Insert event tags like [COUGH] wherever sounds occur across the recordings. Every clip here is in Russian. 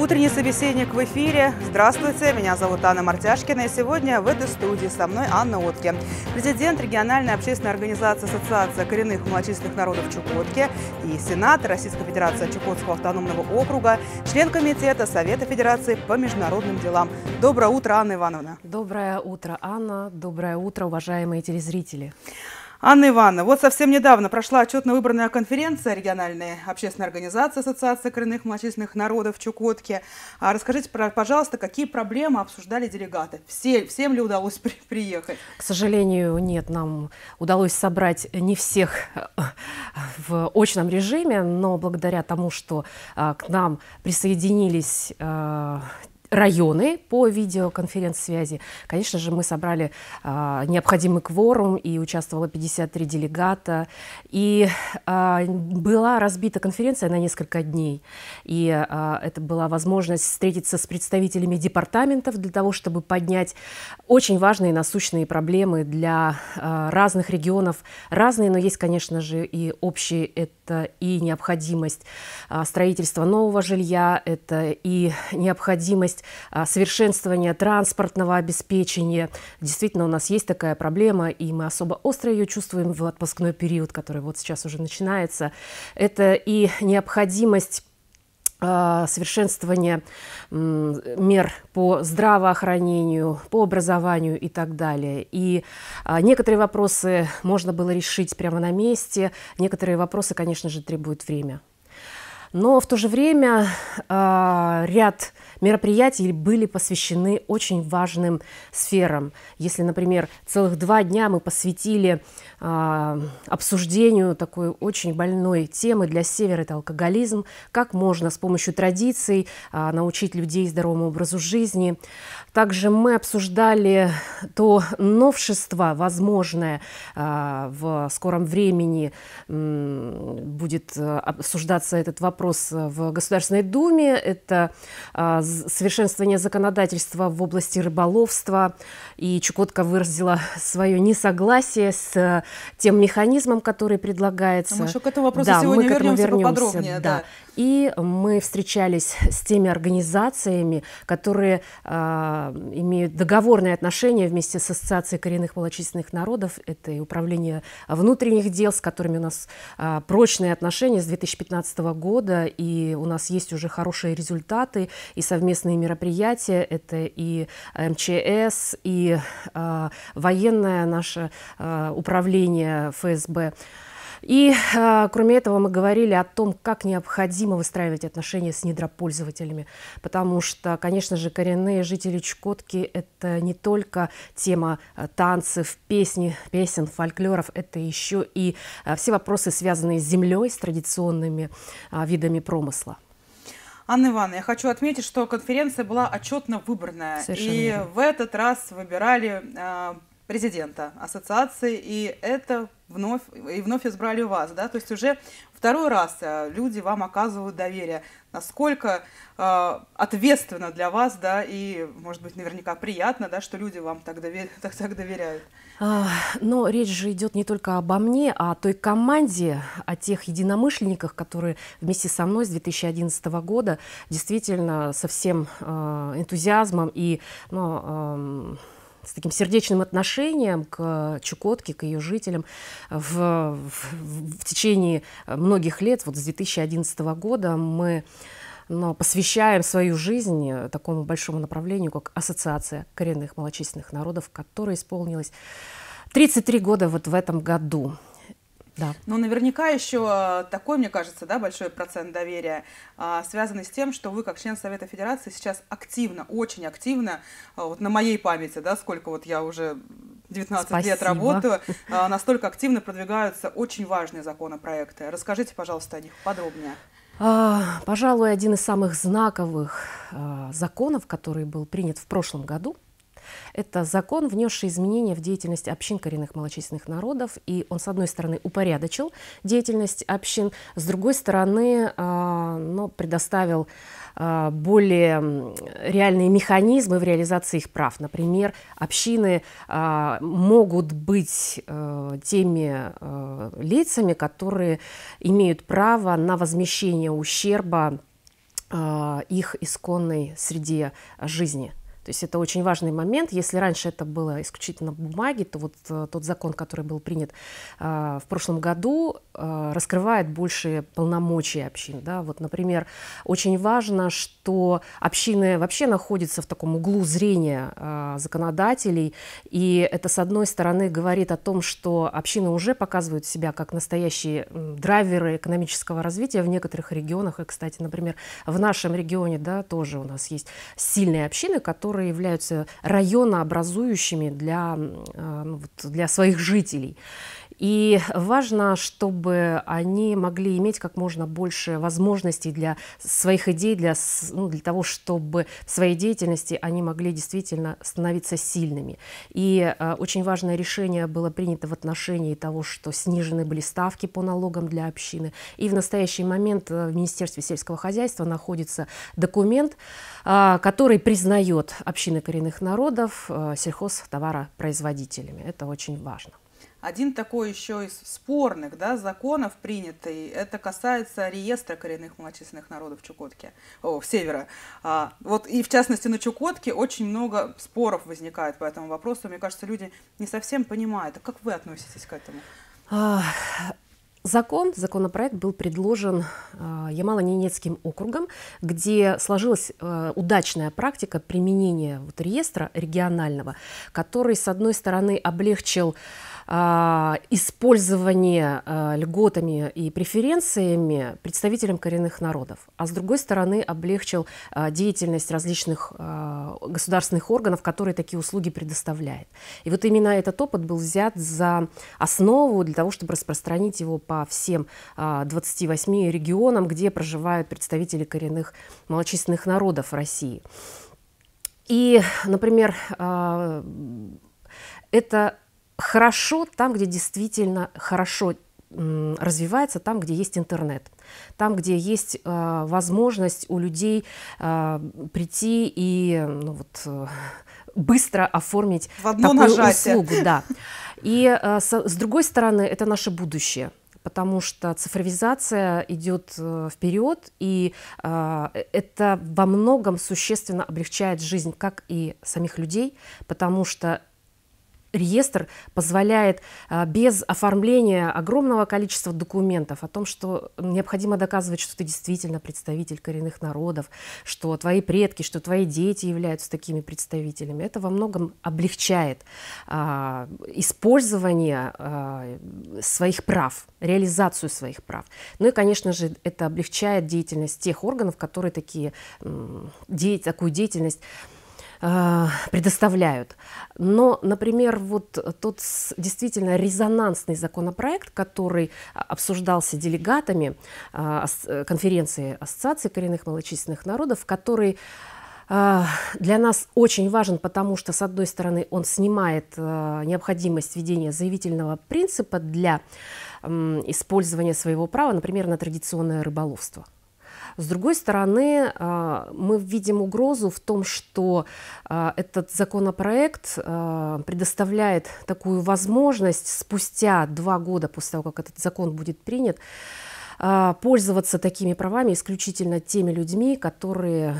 Утренний собеседник в эфире. Здравствуйте, меня зовут Анна Мартяшкина, и сегодня в этой студии со мной Анна Отки, президент региональной общественной организации Ассоциация коренных малочисленных народов Чукотки и сенатор Российской Федерации Чукотского автономного округа, член комитета Совета Федерации по международным делам. Доброе утро, Анна Ивановна. Доброе утро, Анна. Доброе утро, уважаемые телезрители. Анна Ивановна, вот совсем недавно прошла отчетно выборная конференция региональной общественной организации Ассоциации коренных малочисленных народов Чукотки. А расскажите, пожалуйста, какие проблемы обсуждали делегаты? Все, всем ли удалось при, приехать? К сожалению, нет. Нам удалось собрать не всех [LAUGHS] в очном режиме, но благодаря тому, что а, к нам присоединились а, районы по видеоконференц-связи. Конечно же, мы собрали э, необходимый кворум, и участвовало 53 делегата. И э, была разбита конференция на несколько дней. И э, это была возможность встретиться с представителями департаментов для того, чтобы поднять очень важные насущные проблемы для э, разных регионов. Разные, но есть, конечно же, и общие. Это и необходимость э, строительства нового жилья, это и необходимость есть а, совершенствование транспортного обеспечения. Действительно, у нас есть такая проблема, и мы особо остро ее чувствуем в отпускной период, который вот сейчас уже начинается. Это и необходимость а, совершенствование мер по здравоохранению, по образованию и так далее. И а, некоторые вопросы можно было решить прямо на месте, некоторые вопросы, конечно же, требуют время. Но в то же время ряд мероприятий были посвящены очень важным сферам. Если, например, целых два дня мы посвятили э, обсуждению такой очень больной темы для Севера – это алкоголизм, как можно с помощью традиций э, научить людей здоровому образу жизни. Также мы обсуждали то новшество возможное э, в скором времени э, будет обсуждаться этот вопрос в Государственной Думе. Это э, совершенствование законодательства в области рыболовства, и Чукотка выразила свое несогласие с э, тем механизмом, который предлагается. А мы еще к этому вопросу да, сегодня вернемся, вернемся поподробнее. Да. Да. И мы встречались с теми организациями, которые э, имеют договорные отношения вместе с Ассоциацией коренных малочисленных народов. Это и Управление внутренних дел, с которыми у нас э, прочные отношения с 2015 года. И у нас есть уже хорошие результаты и совместные мероприятия. Это и э, МЧС, и э, военное наше э, управление ФСБ. И, э, кроме этого, мы говорили о том, как необходимо выстраивать отношения с недропользователями, потому что, конечно же, коренные жители Чукотки – это не только тема э, танцев, песни, песен, фольклоров, это еще и э, все вопросы, связанные с землей, с традиционными видами промысла. Анна Ивановна, я хочу отметить, что конференция была отчетно выбранная. Совершенно и верно. в этот раз выбирали президента ассоциации, и это вновь, и вновь избрали вас, да, то есть уже второй раз э, люди вам оказывают доверие. Насколько э, ответственно для вас, да, и, может быть, наверняка приятно, да, что люди вам так, довер... [LAUGHS] так, так доверяют? А, но речь же идет не только обо мне, а о той команде, о тех единомышленниках, которые вместе со мной с 2011 года действительно со всем э, энтузиазмом и, ну, э, с таким сердечным отношением к э, Чукотке, к ее жителям в, в, в течение многих лет, вот с 2011 года мы но ну, посвящаем свою жизнь э, такому большому направлению, как Ассоциация коренных малочисленных народов, которая исполнилась 33 года вот в этом году. Да. Но ну, наверняка еще э, такой, мне кажется, да, большой процент доверия а, связанный с тем, что вы как член Совета Федерации сейчас активно, очень активно, э, вот на моей памяти, да, сколько вот я уже 19 Спасибо. лет работаю, настолько активно продвигаются очень важные законопроекты. Расскажите, пожалуйста, о них подробнее. А, пожалуй, один из самых знаковых законов, который был принят в прошлом году – это закон, внесший изменения в деятельность общин коренных малочисленных народов. И он, с одной стороны, упорядочил деятельность общин, с другой стороны, а, но предоставил а, более реальные механизмы в реализации их прав. Например, общины а, могут быть э, теми э, лицами, которые имеют право на возмещение ущерба их исконной среде жизни – то есть это очень важный момент. Если раньше это было исключительно бумаги, то вот э, тот закон, который был принят э, в прошлом году, э, раскрывает большие полномочия общин. Да? Вот, например, очень важно, что общины вообще находятся в таком углу зрения законодателей, и это, с одной стороны, говорит о том, что общины уже показывают себя как настоящие драйверы экономического развития в некоторых регионах. И, кстати, например, в нашем регионе да, тоже у нас есть сильные общины, которые которые являются районообразующими для, а, ну для своих жителей. И важно, чтобы они могли иметь как можно больше возможностей для своих идей, для, ну, для того, чтобы в своей деятельности они могли действительно становиться сильными. И э, очень важное решение было принято в отношении того, что снижены были ставки по налогам для общины. И в настоящий момент э, в Министерстве сельского хозяйства находится документ, э, который признает общины коренных народов э, сельхозтоваропроизводителями. Это очень важно. Один такой еще из спорных да, законов принятый, это касается реестра коренных малочисленных народов Чукотки, о, в Севера. А, вот и в частности на Чукотке очень много споров возникает по этому вопросу. Мне кажется, люди не совсем понимают. А как вы относитесь к этому? Закон, законопроект был предложен э, Ямало-Ненецким округом, где сложилась э, удачная практика применения вот реестра регионального, который, с одной стороны, облегчил э, а, использование а, льготами и преференциями представителям коренных народов, а с другой стороны облегчил а, деятельность различных государственных органов, которые такие услуги предоставляют. И вот именно этот опыт был взят за основу для того, чтобы распространить его по всем 28 регионам, где проживают представители коренных малочисленных народов России. И, например, это хорошо там, где действительно хорошо развивается там, где есть интернет, там, где есть э, возможность у людей э, прийти и ну, вот, э, быстро оформить в одно такую нажатие. услугу. Да. И э, со, с другой стороны, это наше будущее потому что цифровизация идет э, вперед, и э, это во многом существенно облегчает жизнь как и самих людей, потому что реестр позволяет а, без оформления огромного количества документов о том, что необходимо доказывать, что ты действительно представитель коренных народов, что твои предки, что твои дети являются такими представителями. Это во многом облегчает а, использование а, своих прав, реализацию своих прав. Ну и, конечно же, это облегчает деятельность тех органов, которые такие, де, такую деятельность а, предоставляют. Но, например, вот тот действительно резонансный законопроект, который а, обсуждался делегатами а, э, конференции Ассоциации коренных малочисленных народов, который для нас очень важен, потому что, с одной стороны, он снимает необходимость введения заявительного принципа для использования своего права, например, на традиционное рыболовство. С другой стороны, а, мы видим угрозу в том, что а, этот законопроект а, предоставляет такую возможность спустя два года после того, как этот закон будет принят, пользоваться такими правами исключительно теми людьми, которые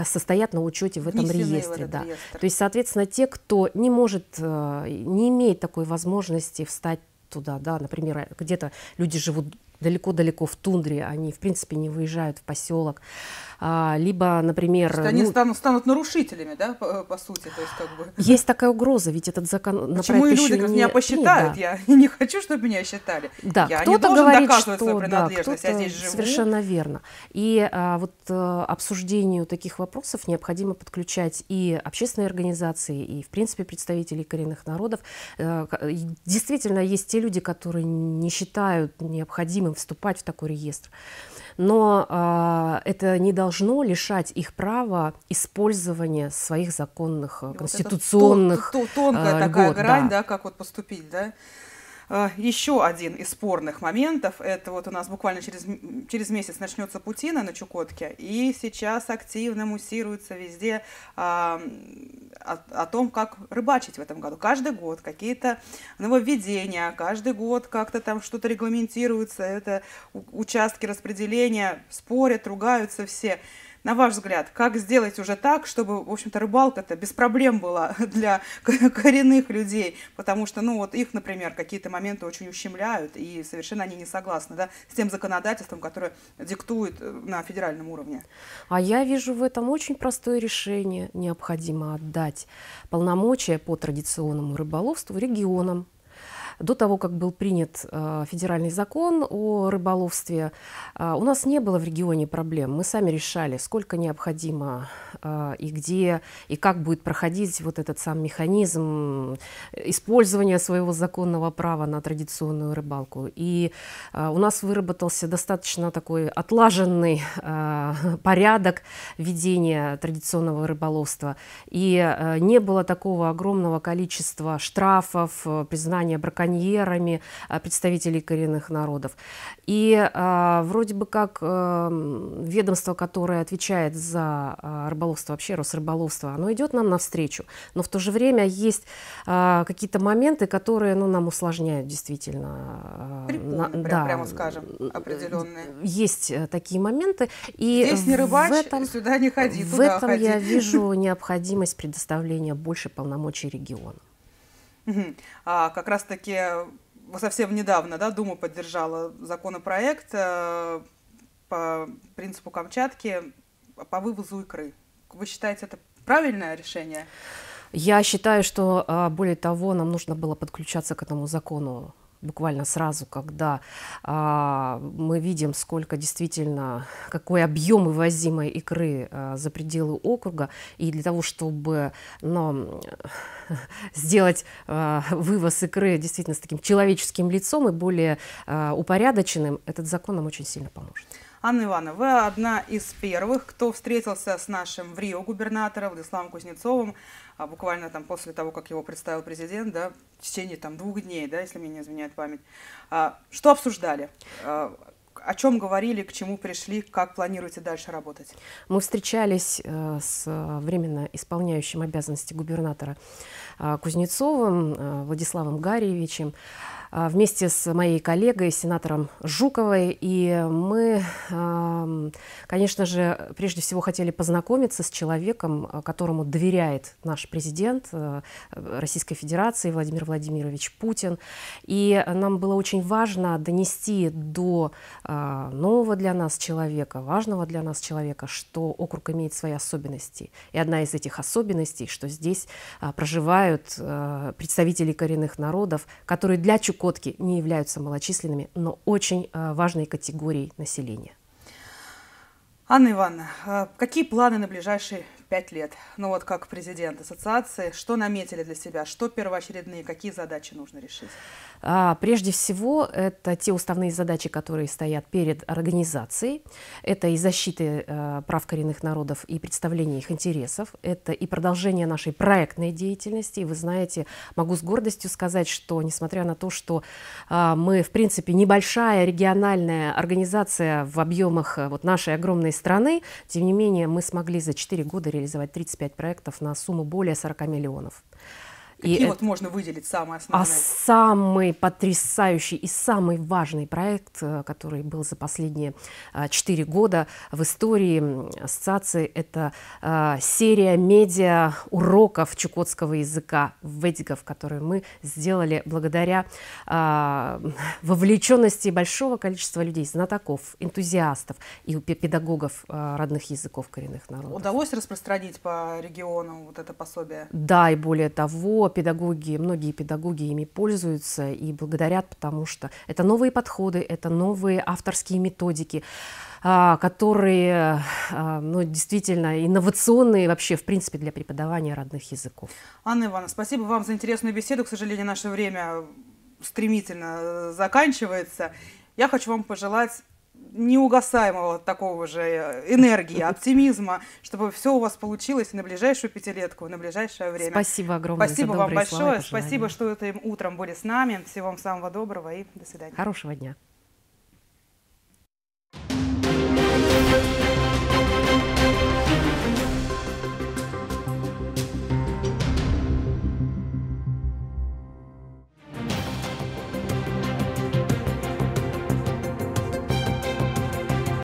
состоят на учете в этом реестре. В да. реестр. То есть, соответственно, те, кто не может, не имеет такой возможности встать туда, да, например, где-то люди живут далеко-далеко в тундре, они, в принципе, не выезжают в поселок. А, либо, например... То есть они ну, станут, станут нарушителями, да, по, по сути? То есть, как бы... Есть такая угроза, ведь этот закон... Почему люди не... меня посчитают? да. Я [LAUGHS] не хочу, чтобы меня считали. Да, кто-то говорит, что... Свою принадлежность, я здесь живу. Совершенно верно. И а, вот а, обсуждению таких вопросов необходимо подключать и общественные организации, и, в принципе, представителей коренных народов. А, действительно, есть те люди, которые не считают необходимым вступать в такой реестр. Но а, это не должно лишать их права использования своих законных вот конституционных тон, Тонкая а, такая льгот, грань, да. да, как вот поступить, да? А, еще один из спорных моментов, это вот у нас буквально через, через месяц начнется Путина на Чукотке, и сейчас активно муссируется везде а, о, о том, как рыбачить в этом году. Каждый год какие-то нововведения, каждый год как-то там что-то регламентируется, это участки распределения, спорят, ругаются все. На ваш взгляд, как сделать уже так, чтобы, в общем-то, рыбалка-то без проблем была [LAUGHS] для коренных людей, потому что, ну, вот их, например, какие-то моменты очень ущемляют, и совершенно они не согласны, да, с тем законодательством, которое диктует э, на федеральном уровне. А я вижу в этом очень простое решение. Необходимо отдать полномочия по традиционному рыболовству регионам, до того, как был принят э, федеральный закон о рыболовстве, э, у нас не было в регионе проблем. Мы сами решали, сколько необходимо э, и где, и как будет проходить вот этот сам механизм использования своего законного права на традиционную рыбалку. И у нас выработался достаточно такой отлаженный порядок ведения традиционного рыболовства. И не было такого огромного количества штрафов, признания браконьерства, браконьерами э, представителей коренных народов. И э, вроде бы как э, ведомство, которое отвечает за рыболовство, вообще Росрыболовство, оно идет нам навстречу, но в то же время есть какие-то моменты, которые ну, нам усложняют действительно. Припомню, на, прям, да, прямо скажем, определенные. Есть такие моменты. И Здесь не рыбач, в этом, сюда не ходи, В этом ходи. я вижу [LAUGHS] необходимость предоставления больше полномочий регионам. А, как раз-таки э, совсем недавно да, Дума поддержала законопроект э, по принципу Камчатки по вывозу икры. Вы считаете, это правильное решение? Я считаю, что а, более того, нам нужно было подключаться к этому закону буквально сразу, когда а, мы видим, сколько действительно, какой объем вывозимой икры а, за пределы округа, и для того, чтобы ну, [LAUGHS] сделать а, вывоз икры действительно с таким человеческим лицом и более а, упорядоченным, этот закон нам очень сильно поможет. Анна Ивановна, вы одна из первых, кто встретился с нашим в Рио губернатором Владиславом Кузнецовым, а буквально там после того, как его представил президент, да, в течение там двух дней, да, если мне не изменяет память. А, что обсуждали? А, о чем говорили, к чему пришли, как планируете дальше работать? Мы встречались э, с временно исполняющим обязанности губернатора Кузнецовым э, Владиславом Гарьевичем. А, вместе с моей коллегой, сенатором Жуковой. И мы, конечно же, прежде всего хотели познакомиться с человеком, а, которому доверяет наш президент а, Российской Федерации Владимир Владимирович Путин. И нам было очень важно донести до нового для нас человека, важного для нас человека, что округ имеет свои особенности. И одна из этих особенностей, что здесь проживают представители коренных народов, которые для Чукотки щекотки не являются малочисленными, но очень а, важной категорией населения. Анна Ивановна, а какие планы на ближайшие? пять лет. Ну вот как президент ассоциации, что наметили для себя, что первоочередные, какие задачи нужно решить? А, прежде всего, это те уставные задачи, которые стоят перед организацией. Это и защиты э, прав коренных народов и представление их интересов. Это и продолжение нашей проектной деятельности. И вы знаете, могу с гордостью сказать, что несмотря на то, что э, мы, в принципе, небольшая региональная организация в объемах э, вот, нашей огромной страны, тем не менее мы смогли за 4 года реализовать 35 проектов на сумму более 40 миллионов. Какие и вот это... можно выделить самые а основные? А самый потрясающий и самый важный проект, э, который был за последние э, четыре года в истории ассоциации, это э, серия медиа уроков чукотского языка ведигов, которые мы сделали благодаря [LAUGHS] вовлеченности большого количества людей, знатоков, энтузиастов и педагогов родных языков коренных народов. Удалось распространить по региону вот это пособие? Да, и более того, его педагоги, многие педагоги ими пользуются и благодарят, потому что это новые подходы, это новые авторские методики а, которые а, ну, действительно инновационные вообще, в принципе, для преподавания родных языков. Анна Ивановна, спасибо вам за интересную беседу. К сожалению, наше время стремительно э, заканчивается. Я хочу вам пожелать неугасаемого такого же э, энергии, [LAUGHS] оптимизма, чтобы все у вас получилось на ближайшую пятилетку, на ближайшее время. Спасибо огромное. Спасибо вам большое. Спасибо, что этим утром были с нами. Всего вам самого доброго и до свидания. Хорошего дня.